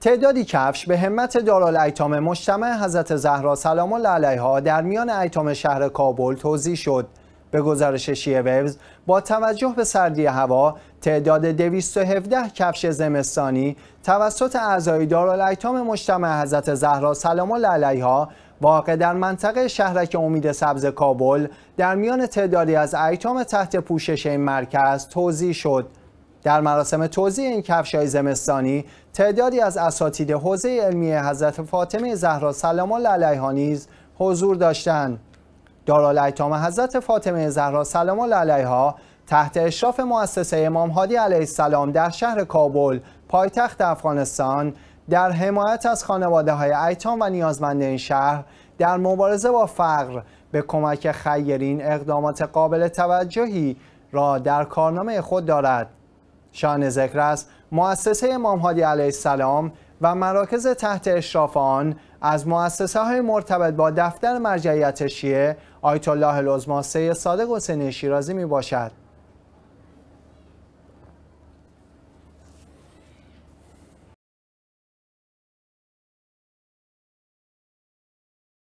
تعدادی کفش به همت دارالایتام مجتمع حضرت زهرا سلام الله علیها در میان ایتام شهر کابل توضیح شد به گزارش شیعه ویوز با توجه به سردی هوا تعداد 217 کفش زمستانی توسط اعضای دارالایتام مجتمع حضرت زهرا سلام الله علیها واقع در منطقه شهرک امید سبز کابل در میان تعدادی از ایتام تحت پوشش این مرکز توضیح شد در مراسم توزیع این های زمستانی تعدادی از اساتید حوزه علمی حضرت فاطمه زهرا سلام الله علیها نیز حضور داشتند ایتام حضرت فاطمه زهرا سلام الله علیها تحت اشراف مؤسسه امام هادی علیه السلام در شهر کابل پایتخت افغانستان در حمایت از خانواده های ایتام و نیازمند این شهر در مبارزه با فقر به کمک خیرین اقدامات قابل توجهی را در کارنامه خود دارد شان ذکر است مؤسسه امام هادی علیه السلام و مراکز تحت اشراف آن از مؤسسه های مرتبط با دفتر مرجعیت شیعه آیت الله العظما صادق حسین شیرازی می باشد